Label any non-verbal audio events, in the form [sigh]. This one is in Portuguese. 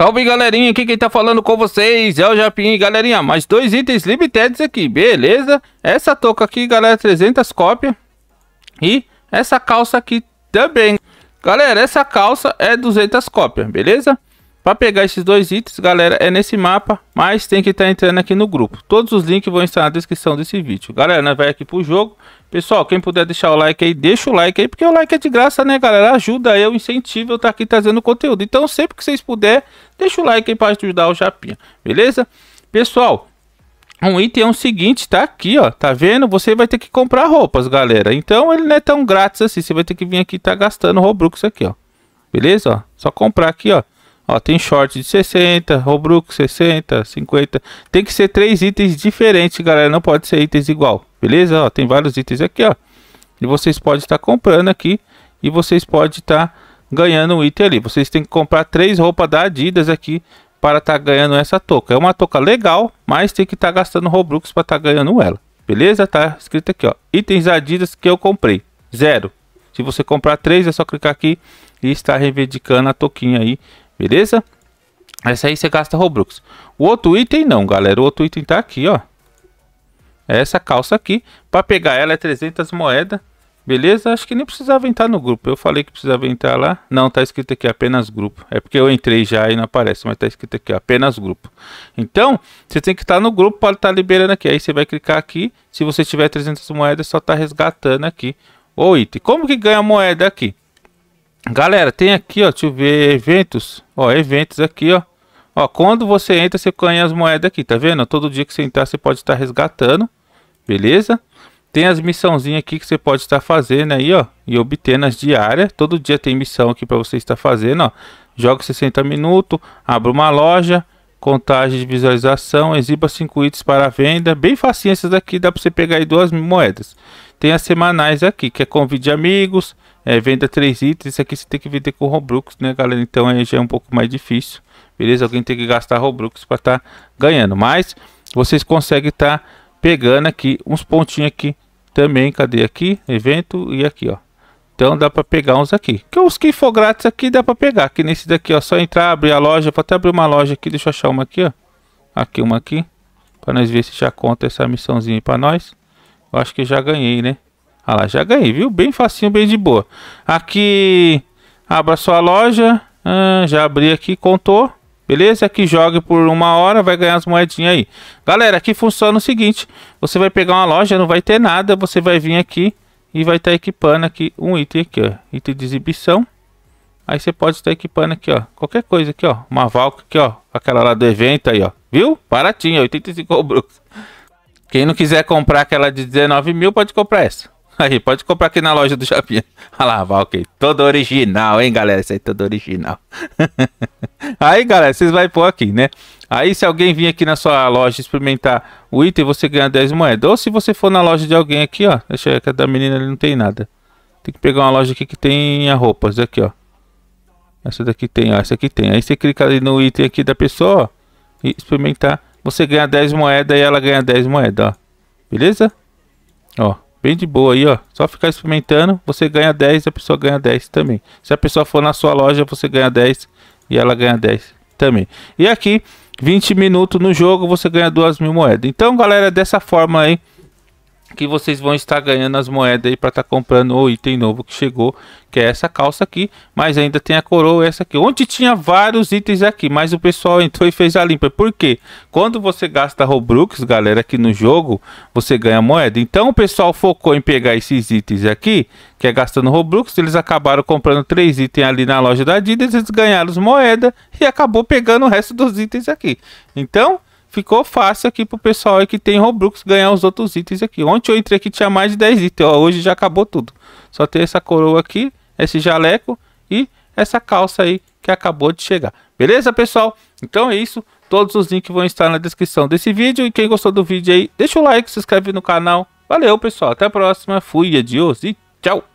Salve galerinha, aqui quem tá falando com vocês é o Japim, galerinha, mais dois itens limiteds aqui, beleza? Essa touca aqui, galera, 300 cópias e essa calça aqui também. Galera, essa calça é 200 cópias, beleza? Para pegar esses dois itens, galera, é nesse mapa, mas tem que estar tá entrando aqui no grupo. Todos os links vão estar na descrição desse vídeo. Galera, nós vai aqui pro jogo. Pessoal, quem puder deixar o like aí, deixa o like aí, porque o like é de graça, né, galera? Ajuda eu, é incentivo eu estar tá aqui trazendo conteúdo. Então, sempre que vocês puderem, deixa o like aí para ajudar o Japinha, beleza? Pessoal, um item é o seguinte, tá aqui, ó, tá vendo? Você vai ter que comprar roupas, galera. Então, ele não é tão grátis assim, você vai ter que vir aqui e tá gastando Robux aqui, ó. Beleza, ó? Só comprar aqui, ó. Ó, tem short de 60, Robrook 60, 50. Tem que ser três itens diferentes, galera. Não pode ser itens igual, beleza? Ó, tem vários itens aqui, ó. E vocês podem estar comprando aqui e vocês podem estar ganhando um item ali. Vocês têm que comprar três roupas da Adidas aqui para estar tá ganhando essa toca. É uma toca legal, mas tem que estar tá gastando Robux para estar tá ganhando ela. Beleza? Tá escrito aqui, ó. Itens Adidas que eu comprei. Zero. Se você comprar três, é só clicar aqui e estar reivindicando a toquinha aí Beleza? Essa aí você gasta Robux. O outro item não, galera. O outro item tá aqui, ó. É essa calça aqui. Pra pegar ela é 300 moedas. Beleza? Acho que nem precisava entrar no grupo. Eu falei que precisava entrar lá. Não, tá escrito aqui apenas grupo. É porque eu entrei já e não aparece, mas tá escrito aqui ó, apenas grupo. Então, você tem que estar tá no grupo para estar tá liberando aqui. Aí você vai clicar aqui. Se você tiver 300 moedas, só tá resgatando aqui o item. Como que ganha moeda aqui? Galera, tem aqui, ó, deixa eu ver, eventos, ó, eventos aqui, ó. Ó, quando você entra, você ganha as moedas aqui, tá vendo? Todo dia que você entrar, você pode estar resgatando, beleza? Tem as missãozinhas aqui que você pode estar fazendo aí, ó, e obtendo as diárias. Todo dia tem missão aqui para você estar fazendo, ó. Joga 60 minutos, abre uma loja, contagem de visualização, exiba 5 itens para venda. Bem facinho essas daqui, dá para você pegar aí duas moedas. Tem as semanais aqui, que é de amigos, é, venda 3 itens, isso aqui você tem que vender com Robux, né galera? Então aí já é um pouco mais difícil, beleza? Alguém tem que gastar Robux para estar tá ganhando, mas vocês conseguem estar tá pegando aqui uns pontinhos aqui também, cadê aqui? Evento e aqui, ó. Então dá para pegar uns aqui. Que os que for grátis aqui dá para pegar, que nesse daqui, ó, só entrar, abrir a loja, vou até abrir uma loja aqui, deixa eu achar uma aqui, ó. Aqui uma aqui, para nós ver se já conta essa missãozinha para nós. Eu acho que já ganhei, né? Olha ah lá, já ganhei, viu? Bem facinho, bem de boa. Aqui, abra sua loja. Ah, já abri aqui, contou. Beleza? Aqui jogue por uma hora, vai ganhar as moedinhas aí. Galera, aqui funciona o seguinte. Você vai pegar uma loja, não vai ter nada. Você vai vir aqui e vai estar tá equipando aqui um item aqui, ó. Item de exibição. Aí você pode estar tá equipando aqui, ó. Qualquer coisa aqui, ó. Uma Valk aqui, ó. Aquela lá do evento aí, ó. Viu? Baratinho, 85 Brooks. Quem não quiser comprar aquela de 19 mil, pode comprar essa. Aí, pode comprar aqui na loja do Japinha. [laughs] Olha lá, Valkyrie. Todo original, hein, galera? Isso aí todo original. [laughs] aí, galera, vocês vão pôr aqui, né? Aí, se alguém vir aqui na sua loja experimentar o item, você ganha 10 moedas. Ou se você for na loja de alguém aqui, ó. Deixa eu ver, que a da menina ali não tem nada. Tem que pegar uma loja aqui que tem a roupas. Aqui, ó. Essa daqui tem, ó. Essa aqui tem. Aí você clica ali no item aqui da pessoa, ó. E experimentar. Você ganha 10 moedas e ela ganha 10 moedas, ó. Beleza? Ó. Bem de boa aí, ó. Só ficar experimentando, você ganha 10 a pessoa ganha 10 também. Se a pessoa for na sua loja, você ganha 10 e ela ganha 10 também. E aqui, 20 minutos no jogo, você ganha 2 mil moedas. Então, galera, dessa forma aí que vocês vão estar ganhando as moedas aí para estar tá comprando o item novo que chegou, que é essa calça aqui, mas ainda tem a coroa essa aqui, onde tinha vários itens aqui, mas o pessoal entrou e fez a limpa. Por quê? Quando você gasta Robux, galera, aqui no jogo, você ganha moeda. Então o pessoal focou em pegar esses itens aqui, que é gastando Robux, eles acabaram comprando três itens ali na loja da Adidas, eles ganharam as moedas e acabou pegando o resto dos itens aqui. Então, ficou fácil aqui pro pessoal aí que tem Robux ganhar os outros itens aqui. Ontem eu entrei aqui tinha mais de 10 itens, ó, hoje já acabou tudo. Só tem essa coroa aqui, esse jaleco e essa calça aí que acabou de chegar. Beleza, pessoal? Então é isso. Todos os links vão estar na descrição desse vídeo. E quem gostou do vídeo aí, deixa o like, se inscreve no canal. Valeu, pessoal. Até a próxima. Fui, adios e tchau.